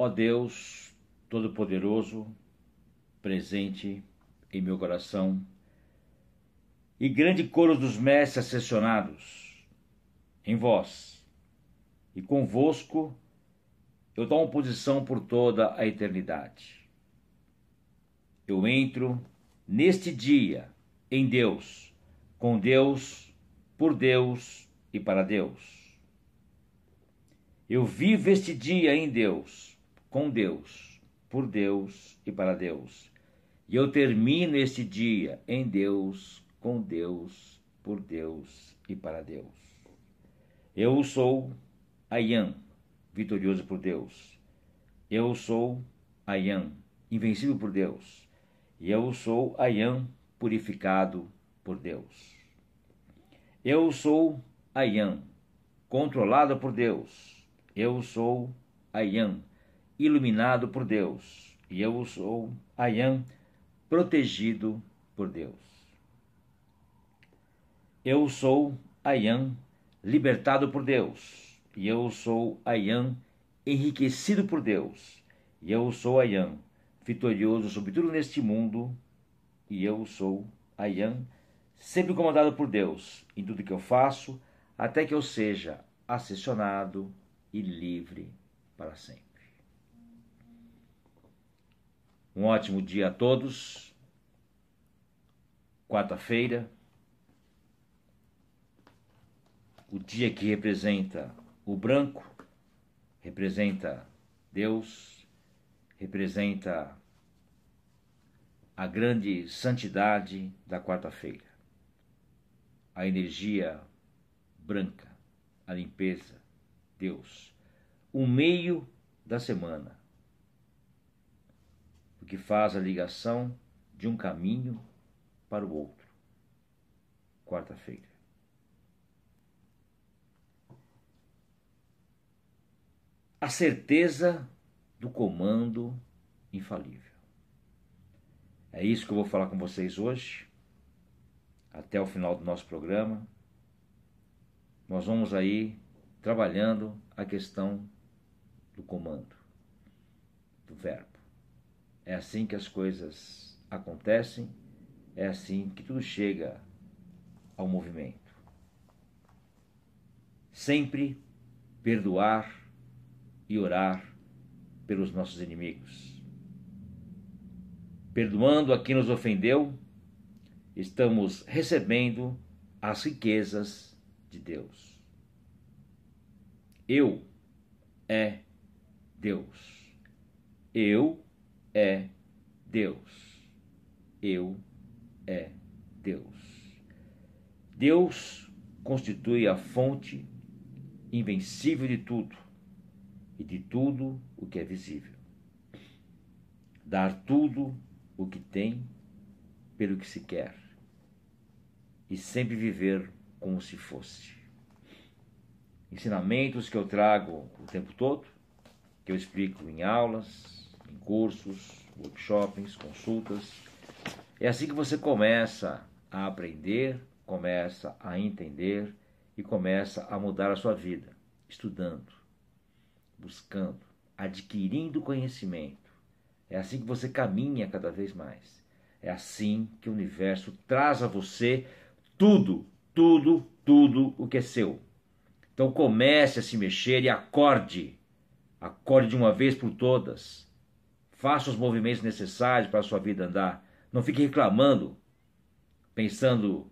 Ó Deus Todo-Poderoso, presente em meu coração, e grande coro dos mestres ascensionados, em vós e convosco, eu tomo posição por toda a eternidade. Eu entro neste dia em Deus, com Deus, por Deus e para Deus. Eu vivo este dia em Deus, com Deus, por Deus e para Deus. E eu termino este dia em Deus, com Deus, por Deus e para Deus. Eu sou Ayam, vitorioso por Deus. Eu sou Ayam, invencível por Deus. E eu sou Ayam, purificado por Deus. Eu sou Ayam, controlado por Deus. Eu sou Ayam, iluminado por Deus, e eu sou Ayam, protegido por Deus. Eu sou Ayam, libertado por Deus, e eu sou Ayam, enriquecido por Deus, e eu sou Ayam, vitorioso sobre tudo neste mundo, e eu sou Ayam, sempre comandado por Deus em tudo que eu faço, até que eu seja acessionado e livre para sempre. Um ótimo dia a todos. Quarta-feira, o dia que representa o branco, representa Deus, representa a grande santidade da quarta-feira, a energia branca, a limpeza, Deus, o meio da semana, que faz a ligação de um caminho para o outro. Quarta-feira. A certeza do comando infalível. É isso que eu vou falar com vocês hoje, até o final do nosso programa. Nós vamos aí trabalhando a questão do comando, do verbo. É assim que as coisas acontecem, é assim que tudo chega ao movimento. Sempre perdoar e orar pelos nossos inimigos. Perdoando a quem nos ofendeu, estamos recebendo as riquezas de Deus. Eu é Deus. Eu é Deus. Eu é Deus. Deus constitui a fonte invencível de tudo e de tudo o que é visível. Dar tudo o que tem pelo que se quer e sempre viver como se fosse. Ensinamentos que eu trago o tempo todo, que eu explico em aulas, em cursos, workshops, consultas. É assim que você começa a aprender, começa a entender e começa a mudar a sua vida, estudando, buscando, adquirindo conhecimento. É assim que você caminha cada vez mais. É assim que o universo traz a você tudo, tudo, tudo o que é seu. Então comece a se mexer e acorde. Acorde de uma vez por todas. Faça os movimentos necessários para a sua vida andar. Não fique reclamando, pensando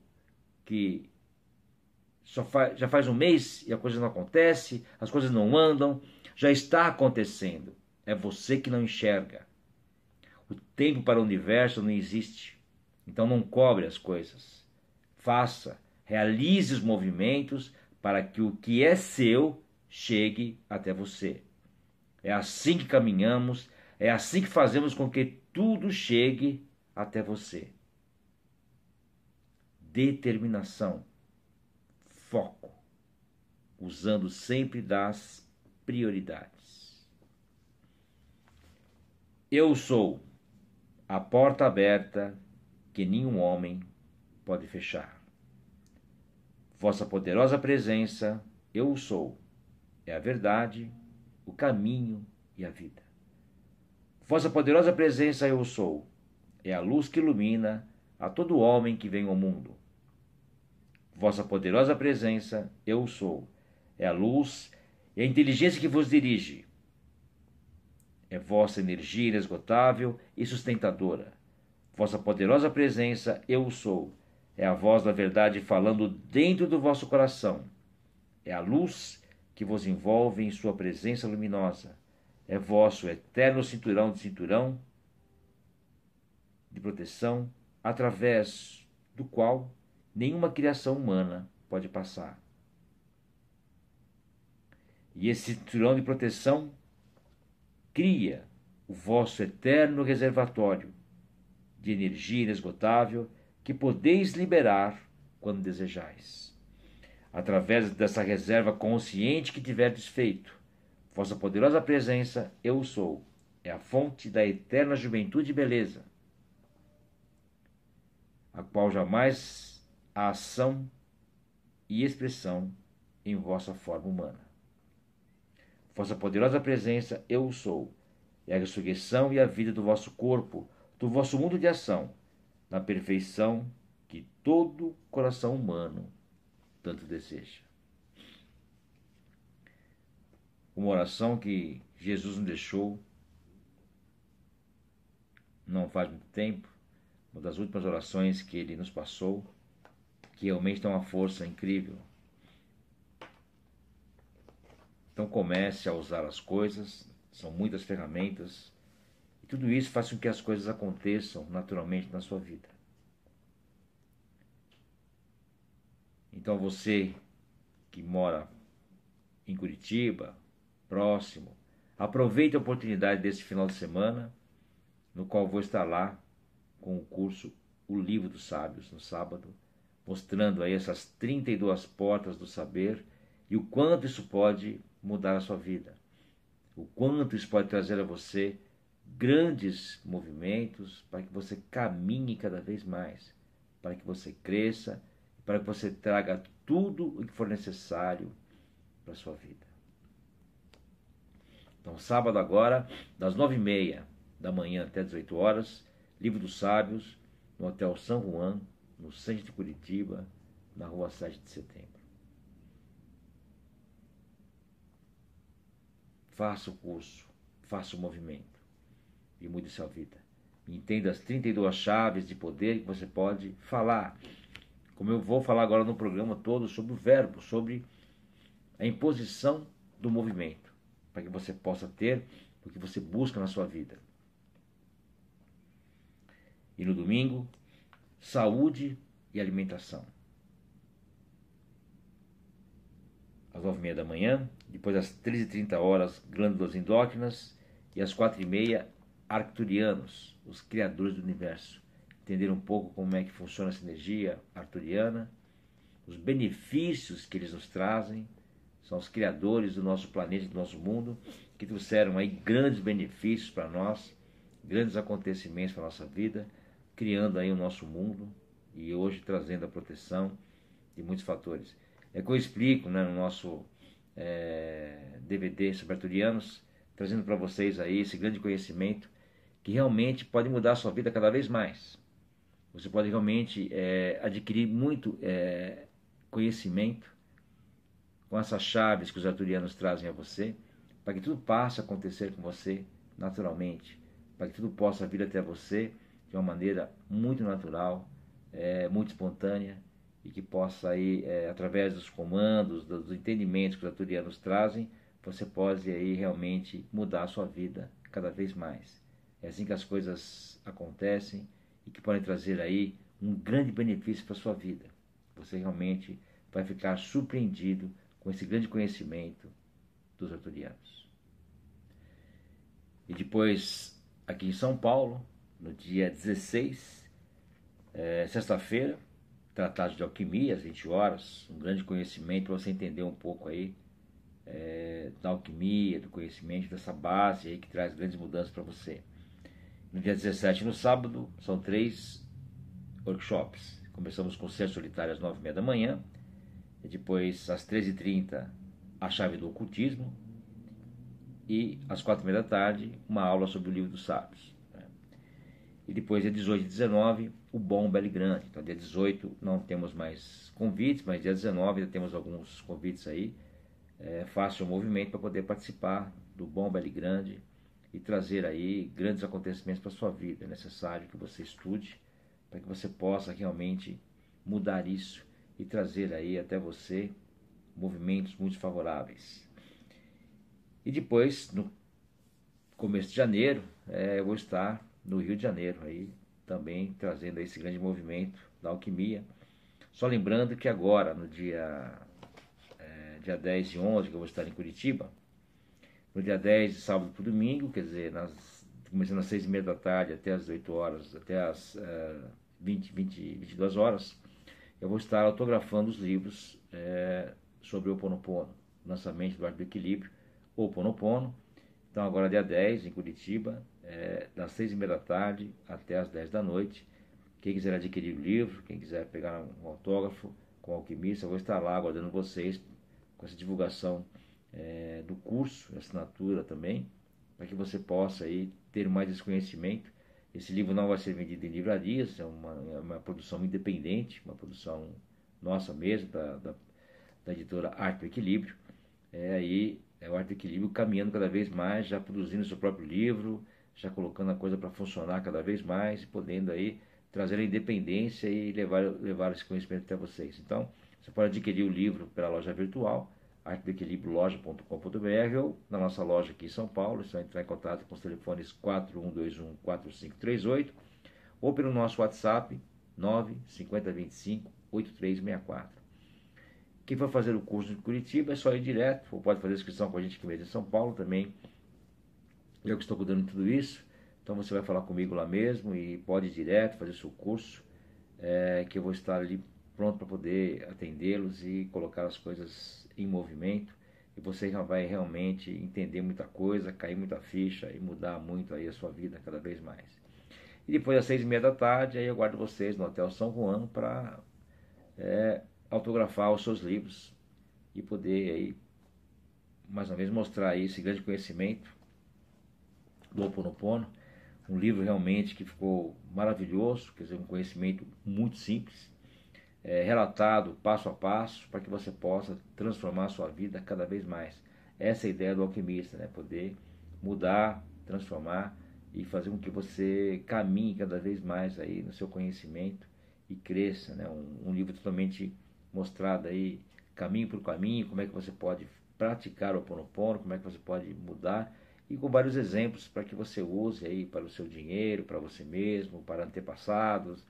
que faz, já faz um mês e a coisa não acontece, as coisas não andam. Já está acontecendo. É você que não enxerga. O tempo para o universo não existe. Então não cobre as coisas. Faça, realize os movimentos para que o que é seu chegue até você. É assim que caminhamos, é assim que fazemos com que tudo chegue até você. Determinação, foco, usando sempre das prioridades. Eu sou a porta aberta que nenhum homem pode fechar. Vossa poderosa presença, eu sou, é a verdade, o caminho e a vida. Vossa poderosa presença eu sou, é a luz que ilumina a todo homem que vem ao mundo. Vossa poderosa presença eu sou, é a luz e a inteligência que vos dirige. É vossa energia inesgotável e sustentadora. Vossa poderosa presença eu sou, é a voz da verdade falando dentro do vosso coração. É a luz que vos envolve em sua presença luminosa é vosso eterno cinturão de cinturão de proteção, através do qual nenhuma criação humana pode passar. E esse cinturão de proteção cria o vosso eterno reservatório de energia inesgotável que podeis liberar quando desejais. Através dessa reserva consciente que tiverdes feito, Vossa poderosa presença, eu sou, é a fonte da eterna juventude e beleza, a qual jamais a ação e expressão em vossa forma humana. Vossa poderosa presença, eu sou, é a ressurreição e a vida do vosso corpo, do vosso mundo de ação, na perfeição que todo coração humano tanto deseja. uma oração que Jesus nos deixou não faz muito tempo, uma das últimas orações que ele nos passou, que realmente tem uma força incrível. Então comece a usar as coisas, são muitas ferramentas, e tudo isso faz com que as coisas aconteçam naturalmente na sua vida. Então você que mora em Curitiba, próximo. Aproveite a oportunidade desse final de semana, no qual vou estar lá com o curso O Livro dos Sábios, no sábado, mostrando aí essas 32 portas do saber e o quanto isso pode mudar a sua vida. O quanto isso pode trazer a você grandes movimentos para que você caminhe cada vez mais, para que você cresça, para que você traga tudo o que for necessário para a sua vida. Então, sábado agora, das nove e meia da manhã até 18 horas, Livro dos Sábios, no Hotel São Juan, no centro de Curitiba, na rua 7 de setembro. Faça o curso, faça o movimento e mude sua vida. Entenda as 32 chaves de poder que você pode falar. Como eu vou falar agora no programa todo sobre o verbo, sobre a imposição do movimento para que você possa ter o que você busca na sua vida. E no domingo, saúde e alimentação. Às nove e meia da manhã, depois das três e trinta horas, glândulas endócrinas, e às quatro e meia, arcturianos, os criadores do universo. Entender um pouco como é que funciona essa energia arcturiana, os benefícios que eles nos trazem, são os criadores do nosso planeta, do nosso mundo, que trouxeram aí grandes benefícios para nós, grandes acontecimentos para a nossa vida, criando aí o nosso mundo e hoje trazendo a proteção de muitos fatores. É que eu explico né, no nosso é, DVD sobre Arturianos, trazendo para vocês aí esse grande conhecimento que realmente pode mudar a sua vida cada vez mais. Você pode realmente é, adquirir muito é, conhecimento com essas chaves que os arturianos trazem a você, para que tudo passe a acontecer com você naturalmente, para que tudo possa vir até você de uma maneira muito natural, é, muito espontânea e que possa aí, é, através dos comandos, dos entendimentos que os arturianos trazem, você pode aí realmente mudar a sua vida cada vez mais. É assim que as coisas acontecem e que podem trazer aí um grande benefício para a sua vida. Você realmente vai ficar surpreendido com esse grande conhecimento dos arturianos. E depois, aqui em São Paulo, no dia 16, é, sexta-feira, tratado de alquimia, às 20 horas, um grande conhecimento para você entender um pouco aí é, da alquimia, do conhecimento, dessa base aí que traz grandes mudanças para você. No dia 17, no sábado, são três workshops. Começamos com o Ser Solitário às 9h30 da manhã, depois às 13h30 a chave do ocultismo e às 4h30 da tarde uma aula sobre o livro dos sábios. Né? E depois dia 18 e 19 o Bom Belgrande. Então dia 18 não temos mais convites, mas dia 19 ainda temos alguns convites aí. É, faça o movimento para poder participar do Bom Belgrande e trazer aí grandes acontecimentos para sua vida. É necessário que você estude para que você possa realmente mudar isso e trazer aí até você movimentos muito favoráveis. E depois, no começo de janeiro, é, eu vou estar no Rio de Janeiro aí também trazendo esse grande movimento da alquimia. Só lembrando que agora, no dia, é, dia 10 e 11, que eu vou estar em Curitiba, no dia 10 de sábado para domingo, quer dizer, nas, começando às 6 e meia da tarde até às 8 horas, até às é, 20, 20, 22 horas, eu vou estar autografando os livros é, sobre o Ho Oponopono, lançamento do Arte do Equilíbrio, Ho Oponopono. Então, agora dia 10, em Curitiba, é, das 6 e meia da tarde até as 10 da noite. Quem quiser adquirir o livro, quem quiser pegar um autógrafo com o alquimista, eu vou estar lá aguardando vocês com essa divulgação é, do curso, assinatura também, para que você possa aí ter mais esse conhecimento esse livro não vai ser vendido em livrarias, é uma, é uma produção independente, uma produção nossa mesmo, da, da, da editora Arte do Equilíbrio. É, aí é o Arte do Equilíbrio caminhando cada vez mais, já produzindo seu próprio livro, já colocando a coisa para funcionar cada vez mais, podendo aí trazer a independência e levar, levar esse conhecimento até vocês. Então, você pode adquirir o livro pela loja virtual artedoequilibrioloja.com.br ou na nossa loja aqui em São Paulo, você só entrar em contato com os telefones 4121 4538 ou pelo nosso WhatsApp 95025 8364. Quem for fazer o curso de Curitiba é só ir direto, ou pode fazer inscrição com a gente que mesmo em São Paulo também. Eu que estou cuidando de tudo isso, então você vai falar comigo lá mesmo e pode ir direto fazer seu curso, é, que eu vou estar ali pronto para poder atendê-los e colocar as coisas em movimento. E você já vai realmente entender muita coisa, cair muita ficha e mudar muito aí a sua vida cada vez mais. E depois às seis e meia da tarde, aí eu guardo vocês no Hotel São Juan para é, autografar os seus livros e poder aí, mais uma vez, mostrar aí esse grande conhecimento do Ho Oponopono. Um livro realmente que ficou maravilhoso, quer dizer, um conhecimento muito simples, é, relatado passo a passo para que você possa transformar a sua vida cada vez mais. Essa é a ideia do alquimista, né? poder mudar, transformar e fazer com que você caminhe cada vez mais aí no seu conhecimento e cresça. Né? Um, um livro totalmente mostrado aí, caminho por caminho, como é que você pode praticar o Ponopono, como é que você pode mudar e com vários exemplos para que você use aí para o seu dinheiro, para você mesmo, para antepassados,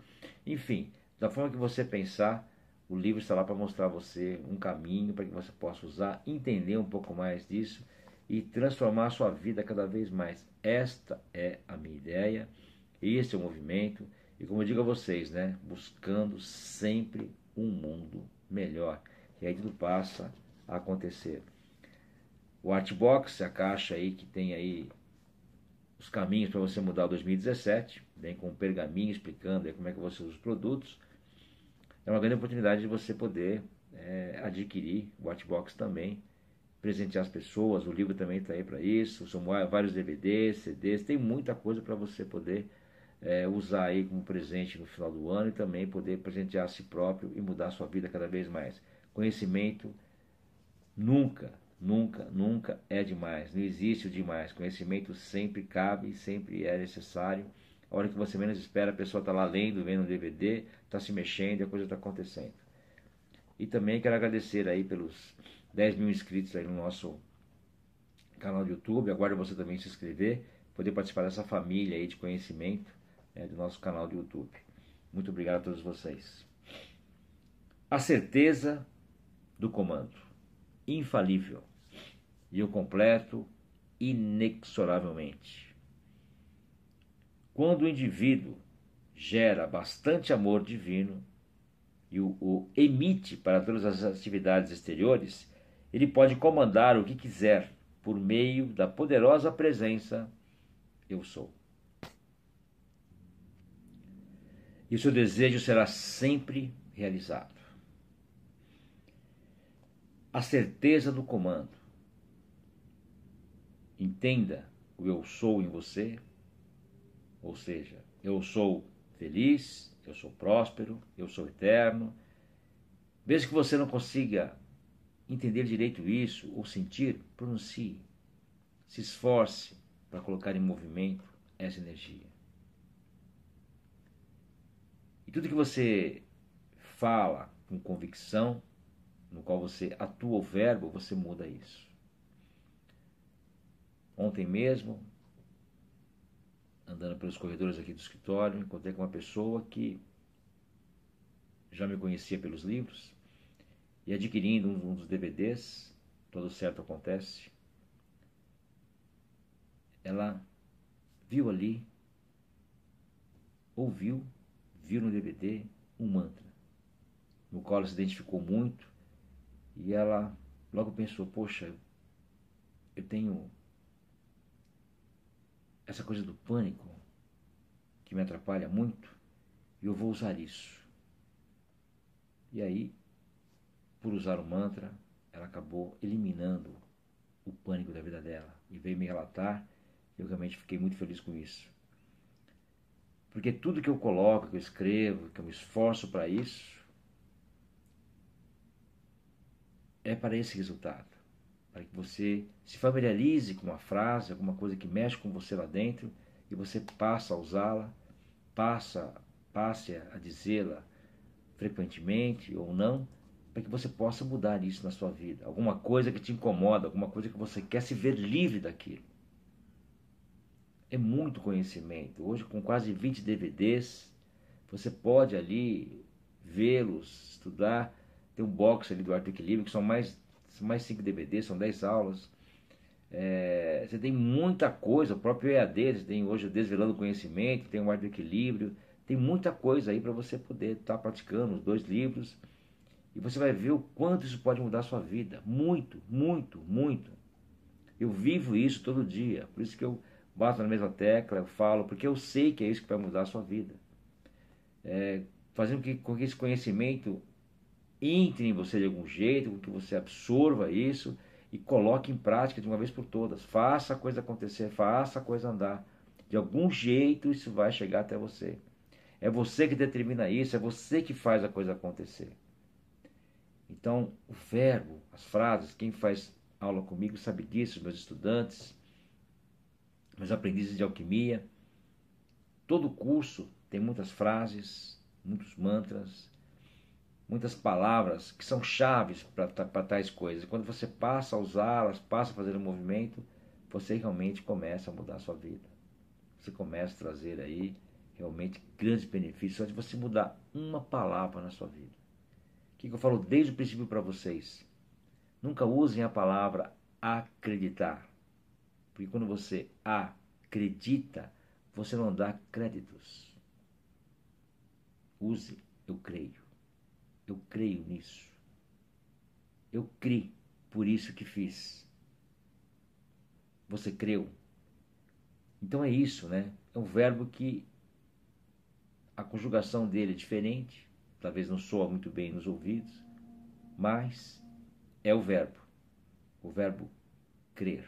enfim, da forma que você pensar, o livro está lá para mostrar você um caminho para que você possa usar, entender um pouco mais disso e transformar a sua vida cada vez mais. Esta é a minha ideia, esse é o movimento. E como eu digo a vocês, né, buscando sempre um mundo melhor. E aí tudo passa a acontecer. O Artbox, a caixa aí que tem aí os caminhos para você mudar o 2017, vem com um pergaminho explicando aí como é que você usa os produtos é uma grande oportunidade de você poder é, adquirir o Watchbox também, presentear as pessoas, o livro também está aí para isso, são vários DVDs, CDs, tem muita coisa para você poder é, usar aí como presente no final do ano e também poder presentear a si próprio e mudar a sua vida cada vez mais. Conhecimento nunca, nunca, nunca é demais, não existe o demais. Conhecimento sempre cabe, sempre é necessário a hora que você menos espera, a pessoa está lá lendo, vendo um DVD, está se mexendo, a coisa está acontecendo. E também quero agradecer aí pelos 10 mil inscritos aí no nosso canal do YouTube. Aguardo você também se inscrever, poder participar dessa família aí de conhecimento né, do nosso canal do YouTube. Muito obrigado a todos vocês. A certeza do comando, infalível e o completo, inexoravelmente. Quando o indivíduo gera bastante amor divino e o, o emite para todas as atividades exteriores, ele pode comandar o que quiser por meio da poderosa presença eu sou. E o seu desejo será sempre realizado. A certeza do comando. Entenda o eu sou em você ou seja, eu sou feliz, eu sou próspero, eu sou eterno. Mesmo que você não consiga entender direito isso ou sentir, pronuncie. Se esforce para colocar em movimento essa energia. E tudo que você fala com convicção, no qual você atua o verbo, você muda isso. Ontem mesmo, andando pelos corredores aqui do escritório, encontrei com uma pessoa que já me conhecia pelos livros e adquirindo um, dos DVDs, Todo Certo Acontece, ela viu ali, ouviu, viu no DVD um mantra, no qual ela se identificou muito e ela logo pensou: poxa, eu tenho essa coisa do pânico que me atrapalha muito, eu vou usar isso. E aí, por usar o mantra, ela acabou eliminando o pânico da vida dela e veio me relatar. Eu realmente fiquei muito feliz com isso. Porque tudo que eu coloco, que eu escrevo, que eu me esforço para isso, é para esse resultado para que você se familiarize com uma frase, alguma coisa que mexe com você lá dentro e você passa a usá-la, passa, passe a dizê-la frequentemente ou não, para que você possa mudar isso na sua vida. Alguma coisa que te incomoda, alguma coisa que você quer se ver livre daquilo. É muito conhecimento. Hoje, com quase 20 DVDs, você pode ali vê-los, estudar. Tem um box ali do Arte Equilíbrio, que são mais mais 5 DVD são 10 aulas. É, você tem muita coisa, o próprio EAD, você tem hoje o Desvelando Conhecimento, tem o Arte do Equilíbrio, tem muita coisa aí para você poder estar tá praticando os dois livros. E você vai ver o quanto isso pode mudar a sua vida. Muito, muito, muito. Eu vivo isso todo dia. Por isso que eu bato na mesma tecla, eu falo, porque eu sei que é isso que vai mudar a sua vida. É, fazendo que, com que esse conhecimento entre em você de algum jeito, que você absorva isso e coloque em prática de uma vez por todas. Faça a coisa acontecer, faça a coisa andar. De algum jeito isso vai chegar até você. É você que determina isso, é você que faz a coisa acontecer. Então, o verbo, as frases, quem faz aula comigo sabe disso, meus estudantes, meus aprendizes de alquimia. Todo curso tem muitas frases, muitos mantras, muitas palavras que são chaves para tais coisas. E quando você passa a usá-las, passa a fazer o um movimento, você realmente começa a mudar a sua vida. Você começa a trazer aí realmente grandes benefícios só de você mudar uma palavra na sua vida. O que eu falo desde o princípio para vocês? Nunca usem a palavra acreditar. Porque quando você acredita, você não dá créditos. Use eu creio. Eu creio nisso. Eu criei, por isso que fiz. Você creu. Então é isso, né? É um verbo que a conjugação dele é diferente, talvez não soa muito bem nos ouvidos, mas é o verbo. O verbo crer.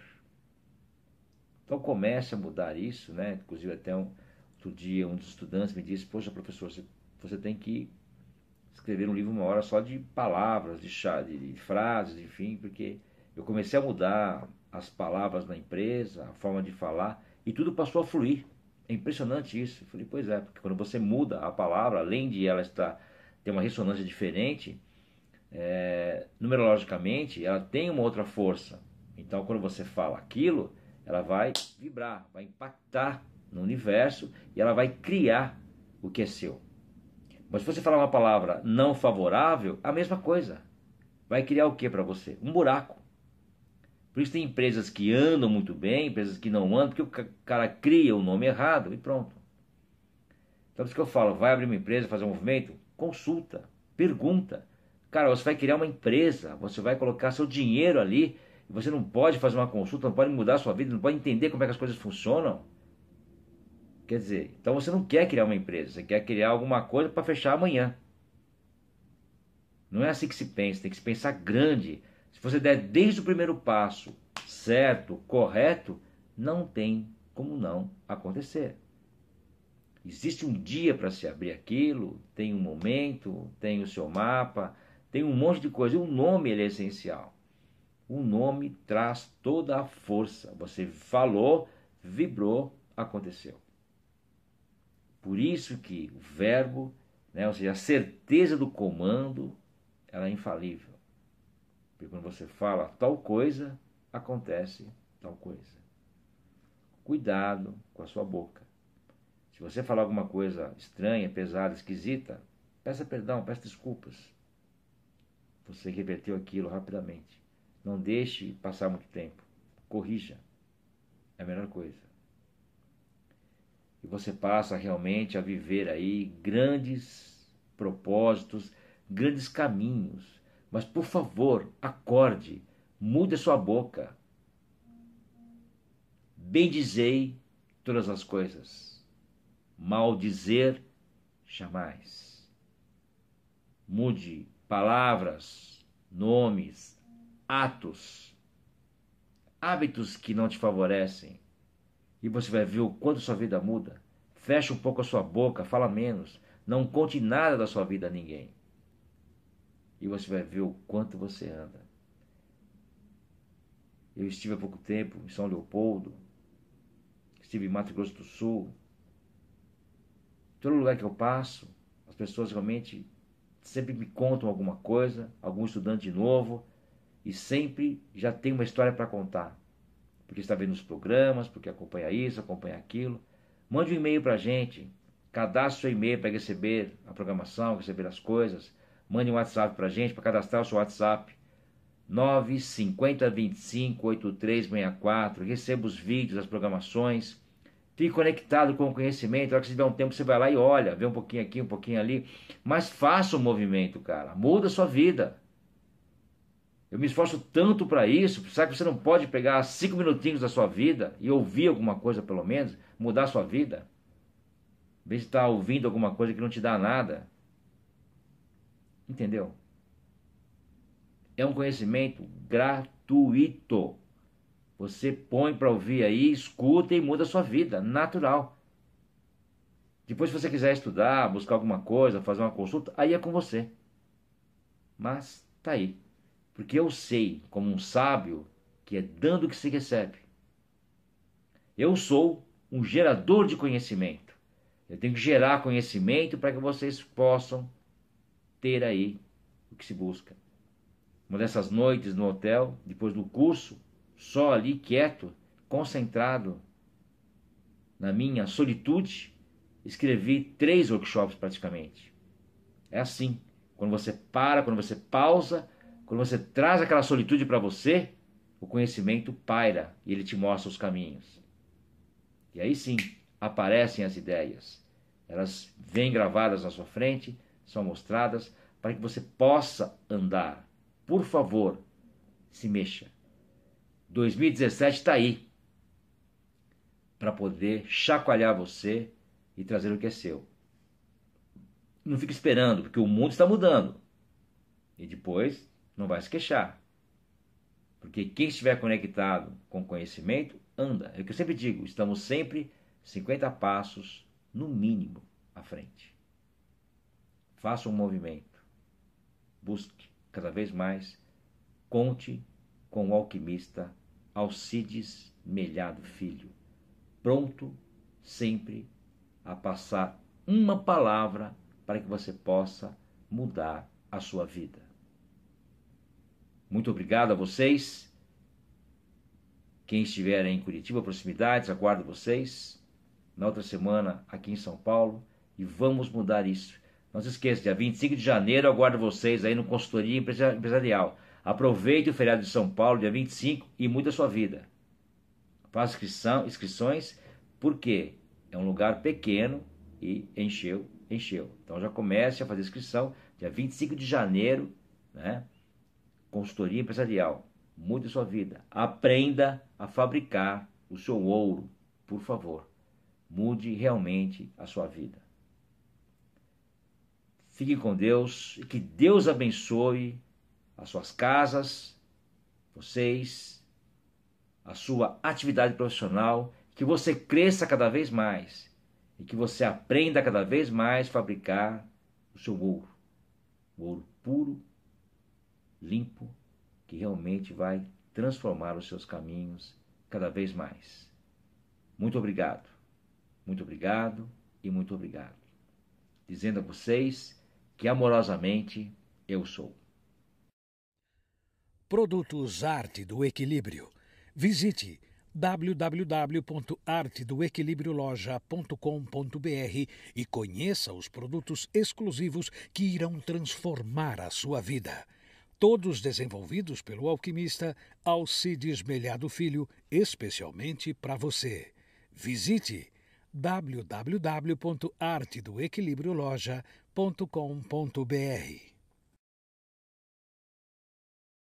Então começa a mudar isso, né? Inclusive até um, outro dia um dos estudantes me disse, poxa professor, você, você tem que escrever um livro uma hora só de palavras, de, chá, de, de frases, enfim, porque eu comecei a mudar as palavras na empresa, a forma de falar, e tudo passou a fluir. É impressionante isso. Eu falei, pois é, porque quando você muda a palavra, além de ela estar ter uma ressonância diferente, é, numerologicamente, ela tem uma outra força. Então, quando você fala aquilo, ela vai vibrar, vai impactar no universo e ela vai criar o que é seu. Mas se você falar uma palavra não favorável, a mesma coisa. Vai criar o que para você? Um buraco. Por isso tem empresas que andam muito bem, empresas que não andam, porque o cara cria o nome errado e pronto. Então, por isso que eu falo, vai abrir uma empresa, fazer um movimento? Consulta, pergunta. Cara, você vai criar uma empresa, você vai colocar seu dinheiro ali, você não pode fazer uma consulta, não pode mudar a sua vida, não pode entender como é que as coisas funcionam. Quer dizer, então você não quer criar uma empresa, você quer criar alguma coisa para fechar amanhã. Não é assim que se pensa, tem que se pensar grande. Se você der desde o primeiro passo certo, correto, não tem como não acontecer. Existe um dia para se abrir aquilo, tem um momento, tem o seu mapa, tem um monte de coisa. E o nome ele é essencial. O nome traz toda a força. Você falou, vibrou, aconteceu. Por isso que o verbo, né, ou seja, a certeza do comando, ela é infalível. Porque quando você fala tal coisa, acontece tal coisa. Cuidado com a sua boca. Se você falar alguma coisa estranha, pesada, esquisita, peça perdão, peça desculpas. Você reverteu aquilo rapidamente. Não deixe passar muito tempo. Corrija. É a melhor coisa. E você passa realmente a viver aí grandes propósitos, grandes caminhos. Mas por favor, acorde, mude a sua boca. Bendizei todas as coisas. Maldizer jamais. Mude palavras, nomes, atos, hábitos que não te favorecem e você vai ver o quanto sua vida muda. Fecha um pouco a sua boca, fala menos, não conte nada da sua vida a ninguém. E você vai ver o quanto você anda. Eu estive há pouco tempo em São Leopoldo, estive em Mato Grosso do Sul. Todo lugar que eu passo, as pessoas realmente sempre me contam alguma coisa, algum estudante novo, e sempre já tem uma história para contar porque está vendo os programas, porque acompanha isso, acompanha aquilo. Mande um e-mail para a gente, cadastre seu e-mail para receber a programação, receber as coisas. Mande um WhatsApp para a gente, para cadastrar o seu WhatsApp. 950258364. Receba os vídeos, as programações. Fique conectado com o conhecimento. Na hora que você tiver um tempo, você vai lá e olha, vê um pouquinho aqui, um pouquinho ali. Mas faça o um movimento, cara. Muda a sua vida. Eu me esforço tanto para isso. Será que você não pode pegar cinco minutinhos da sua vida e ouvir alguma coisa, pelo menos? Mudar a sua vida? Vê se está ouvindo alguma coisa que não te dá nada. Entendeu? É um conhecimento gratuito. Você põe para ouvir aí, escuta e muda a sua vida. Natural. Depois, se você quiser estudar, buscar alguma coisa, fazer uma consulta, aí é com você. Mas tá aí. Porque eu sei, como um sábio, que é dando que se recebe. Eu sou um gerador de conhecimento. Eu tenho que gerar conhecimento para que vocês possam ter aí o que se busca. Uma dessas noites no hotel, depois do curso, só ali quieto, concentrado na minha solitude, escrevi três workshops praticamente. É assim, quando você para, quando você pausa quando você traz aquela solitude para você, o conhecimento paira e ele te mostra os caminhos. E aí sim, aparecem as ideias. Elas vêm gravadas na sua frente, são mostradas para que você possa andar. Por favor, se mexa. 2017 está aí para poder chacoalhar você e trazer o que é seu. Não fique esperando, porque o mundo está mudando. E depois não vai se queixar. Porque quem estiver conectado com conhecimento anda. É o que eu sempre digo, estamos sempre 50 passos no mínimo à frente. Faça um movimento. Busque cada vez mais. Conte com o alquimista Alcides Melhado Filho, pronto sempre a passar uma palavra para que você possa mudar a sua vida. Muito obrigado a vocês. Quem estiver em Curitiba, proximidades, aguardo vocês. Na outra semana, aqui em São Paulo. E vamos mudar isso. Não se esqueça, dia 25 de janeiro, aguardo vocês aí no Consultoria Empresarial. Aproveite o feriado de São Paulo, dia 25, e muda a sua vida. Faça inscrição, inscrições, porque é um lugar pequeno e encheu, encheu. Então já comece a fazer inscrição dia 25 de janeiro, né? consultoria empresarial. Mude sua vida. Aprenda a fabricar o seu ouro, por favor. Mude realmente a sua vida. Fique com Deus e que Deus abençoe as suas casas, vocês, a sua atividade profissional, que você cresça cada vez mais e que você aprenda cada vez mais a fabricar o seu ouro, o ouro puro limpo, que realmente vai transformar os seus caminhos cada vez mais. Muito obrigado, muito obrigado e muito obrigado. Dizendo a vocês que amorosamente eu sou. Produtos Arte do Equilíbrio. Visite www.artedoequilibrioloja.com.br e conheça os produtos exclusivos que irão transformar a sua vida todos desenvolvidos pelo alquimista Alcides Melhado Filho, especialmente para você. Visite www.artedoequilibrioloja.com.br